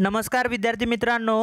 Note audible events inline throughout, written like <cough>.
नमस्कार विद्यार्थी मित्रांनो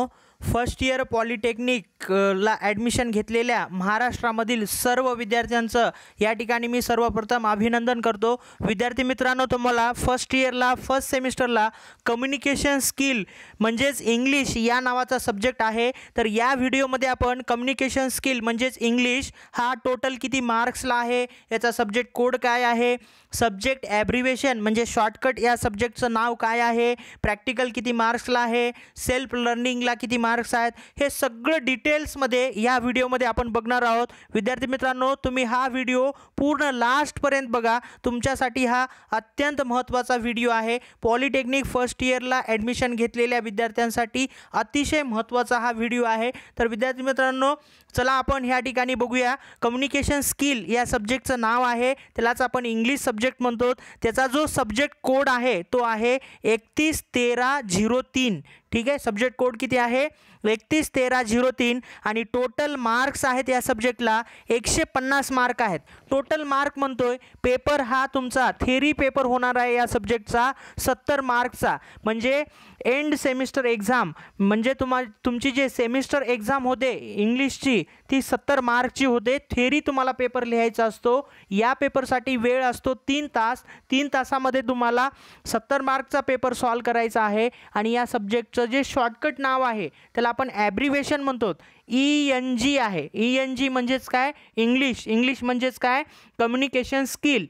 फर्स्ट इयर पॉलिटेक्निक ला ॲडमिशन घेतलेल्या महाराष्ट्रामधील सर्व विद्यार्थ्यांचं या ठिकाणी मी सर्वप्रथम अभिनंदन करतो विद्यार्थी मित्रांनो तुम्हाला फर्स्ट इयरला फर्स्ट सेमिस्टरला कम्युनिकेशन स्किल म्हणजेच इंग्लिश या नावाचा सब्जेक्ट आहे तर या व्हिडिओमध्ये आपण कम्युनिकेशन स्किल म्हणजेच इंग्लिश हा टोटल किती मार्क्सला आहे याचा सब्जेक्ट कोड काय आहे सब्जेक्ट ॲब्रिवेशन म्हणजे शॉर्टकट या सब्जेक्टचं नाव काय आहे प्रॅक्टिकल किती मार्क्सला आहे सेल्फ लर्निंगला किती मार्क्स आहेत हे सगळं डिटेल मध्ये या व्हिडिओमध्ये आपण बघणार आहोत विद्यार्थी मित्रांनो तुम्ही हा व्हिडिओ पूर्ण लास्टपर्यंत बघा तुमच्यासाठी हा अत्यंत महत्त्वाचा व्हिडिओ आहे पॉलिटेक्निक फर्स्ट इयरला ॲडमिशन घेतलेल्या विद्यार्थ्यांसाठी अतिशय महत्त्वाचा हा व्हिडिओ आहे तर विद्यार्थी मित्रांनो चला आपण ह्या ठिकाणी बघूया कम्युनिकेशन स्किल या सब्जेक्टचं नाव आहे त्यालाच आपण इंग्लिश सब्जेक्ट म्हणतो त्याचा जो सब्जेक्ट कोड आहे तो आहे एकतीस तेरा झिरो तीन ठीक आहे सब्जेक्ट कोड किती आहे एकतीस तेरा झिरो तीन आणि टोटल मार्क्स आहेत या सब्जेक्टला एकशे पन्नास मार्क आहेत टोटल मार्क म्हणतोय पेपर हा तुमचा थेरी पेपर होणार आहे या सब्जेक्टचा सत्तर मार्कचा म्हणजे एंड सेमिस्टर एक्झाम म्हणजे तुम्हा तुमची जे सेमिस्टर एक्झाम होते इंग्लिशची ती सत्तर मार्कची होते थेरी तुम्हाला पेपर लिहायचा असतो या पेपरसाठी वेळ असतो तीन तास तीन तासामध्ये तुम्हाला सत्तर मार्कचा पेपर सॉल्व करायचा आहे आणि या सब्जेक्टचं जे शॉर्टकट नाव आहे त्याला आपण ॲब्रिवेशन म्हणतो ई एन जी आहे ई एन जी म्हणजेच काय इंग्लिश इंग्लिश म्हणजेच काय कम्युनिकेशन स्किल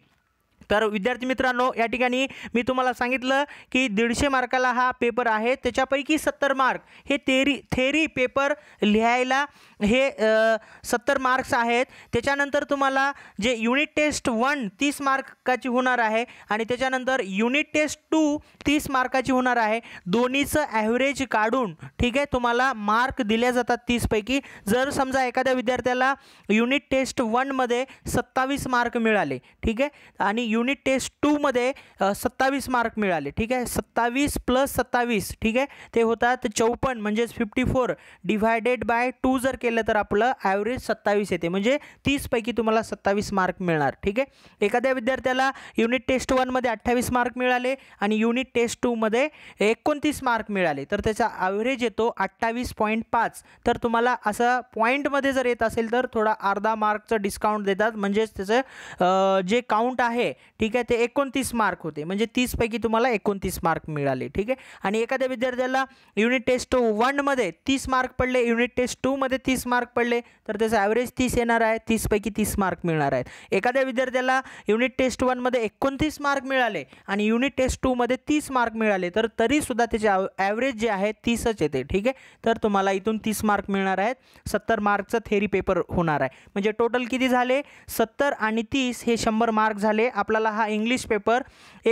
तर विद्यार्थी मित्रांनो या ठिकाणी मी तुम्हाला सांगितलं की दीडशे मार्काला हा पेपर आहे त्याच्यापैकी सत्तर मार्क हे थेरी थेरी पेपर लिहायला हे सत्तर मार्क्स आहेत त्याच्यानंतर तुम्हाला जे युनिट टेस्ट वन तीस मार्काची होणार आहे आणि त्याच्यानंतर युनिट टेस्ट टू तीस मार्काची होणार आहे दोन्हीचं ॲव्हरेज काढून ठीक आहे तुम्हाला मार्क दिल्या जातात तीसपैकी जर समजा एखाद्या विद्यार्थ्याला युनिट टेस्ट वनमध्ये सत्तावीस मार्क मिळाले ठीक आहे आणि युनिट टेस्ट टूमध्ये सत्तावीस मार्क मिळाले ठीक आहे सत्तावीस प्लस सत्तावीस ठीक आहे ते होतात चौपन्न म्हणजेच fifty four divided by two जर केलं तर आपलं ॲव्हरेज सत्तावीस येते म्हणजे तीसपैकी तुम्हाला सत्तावीस मार्क मिळणार ठीक आहे एखाद्या विद्यार्थ्याला युनिट टेस्ट वनमध्ये अठ्ठावीस मार्क मिळाले आणि युनिट टेस्ट टूमध्ये एकोणतीस मार्क मिळाले तर त्याचा ॲव्हरेज येतो अठ्ठावीस पॉईंट पाच तर तुम्हाला असं पॉईंटमध्ये जर येत असेल तर थोडा अर्धा मार्कचं डिस्काउंट देतात म्हणजेच त्याचं जे काउंट आहे ठीक आहे ते एकोणतीस मार्क होते म्हणजे तीसपैकी तुम्हाला एकोणतीस मार्क मिळाले ठीक आहे आणि एखाद्या विद्यार्थ्याला युनिट टेस्ट टू वनमध्ये तीस मार्क पडले युनिट टेस्ट टूमध्ये तीस तीस मार्क पडले तर त्याचं ॲव्हरेज तीस येणार आहे तीसपैकी तीस मार्क मिळणार आहेत एखाद्या विद्यार्थ्याला युनिट टेस्ट वनमध्ये एकोणतीस मार्क मिळाले आणि युनिट टेस्ट टूमध्ये तीस मार्क मिळाले तर तरीसुद्धा त्याचे ॲव्हरेज जे आहे तीसच येते ठीक आहे तर तुम्हाला इथून तीस मार्क मिळणार आहेत सत्तर मार्कचं थेरी पेपर होणार आहे म्हणजे टोटल किती झाले सत्तर आणि तीस हे शंभर मार्क झाले आपल्याला हा इंग्लिश पेपर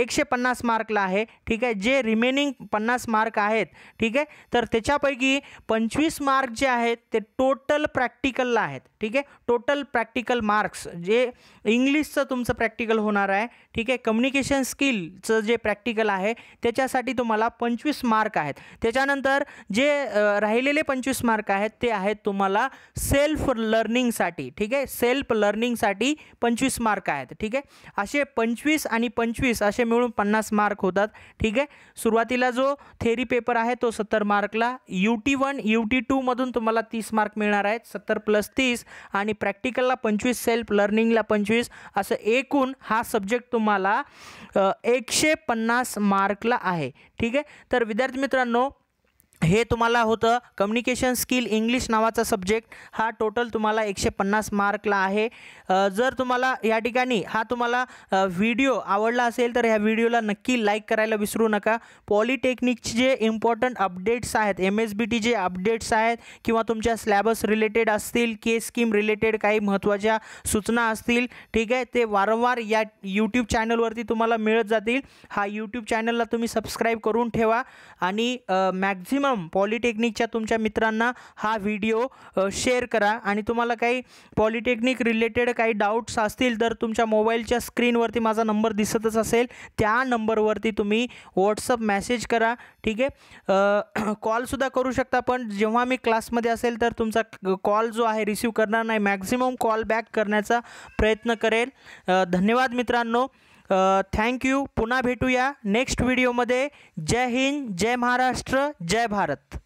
एकशे पन्नास मार्कला आहे ठीक आहे जे रिमेनिंग पन्नास मार्क आहेत ठीक आहे तर त्याच्यापैकी पंचवीस मार्क जे आहेत ते टोटल टोटल प्रॅक्टिकलला आहेत ठीक आहे टोटल प्रॅक्टिकल मार्क्स जे इंग्लिशचं तुमचं प्रॅक्टिकल होणार आहे ठीक आहे कम्युनिकेशन स्किलचं जे प्रॅक्टिकल आहे त्याच्यासाठी तुम्हाला पंचवीस मार्क आहेत त्याच्यानंतर जे राहिलेले पंचवीस मार्क आहेत ते आहेत तुम्हाला सेल्फ लर्निंगसाठी ठीक आहे सेल्फ लर्निंगसाठी पंचवीस मार्क आहेत ठीक आहे असे पंचवीस आणि पंचवीस असे मिळून पन्नास मार्क होतात ठीक आहे सुरुवातीला जो थेरी पेपर आहे तो सत्तर मार्कला U T one U T टूमधून तुम्हाला तीस मार्क मिळणार आहेत सत्तर प्लस तीस आणि प्रॅक्टिकलला पंचवीस सेल्फ लर्निंगला पंचवीस असं एकूण हा सब्जेक्ट तुम्हाला एकशे पन्नास मार्कला आहे ठीक आहे तर विद्यार्थी मित्रांनो हे तुम्हाला होतं कम्युनिकेशन स्किल इंग्लिश नावाचा सब्जेक्ट हा टोटल तुम्हाला एकशे पन्नास मार्कला आहे जर तुम्हाला या ठिकाणी हा तुम्हाला व्हिडिओ आवडला असेल तर ह्या व्हिडिओला नक्की लाईक करायला विसरू नका पॉलिटेक्निकचे जे इम्पॉर्टंट अपडेट्स आहेत एम एस बी टीचे अपडेट्स आहेत किंवा तुमच्या स्लॅबस रिलेटेड असतील के स्कीम रिलेटेड काही महत्त्वाच्या सूचना असतील ठीक आहे ते वारंवार या यूट्यूब चॅनलवरती तुम्हाला मिळत जातील हा यूट्यूब चॅनलला तुम्ही सबस्क्राईब करून ठेवा आणि मॅक्झिमम पॉलिटेक्निकच्या तुमच्या मित्रांना हा व्हिडिओ शेअर करा आणि तुम्हाला काही पॉलिटेक्निक रिलेटेड काही डाउट्स असतील तर तुमच्या मोबाईलच्या स्क्रीनवरती माझा नंबर दिसतच असेल त्या नंबरवरती तुम्ही व्हॉट्सअप मेसेज करा ठीक आहे कॉलसुद्धा <clears throat> करू शकता पण जेव्हा मी क्लासमध्ये असेल तर तुमचा कॉल जो आहे रिसीव करणार नाही मॅक्झिमम कॉल बॅक करण्याचा प्रयत्न करेल धन्यवाद मित्रांनो थँक्यू पुन्हा भेटूया नेक्स्ट व्हिडिओमध्ये जय हिंद जय महाराष्ट्र जय भारत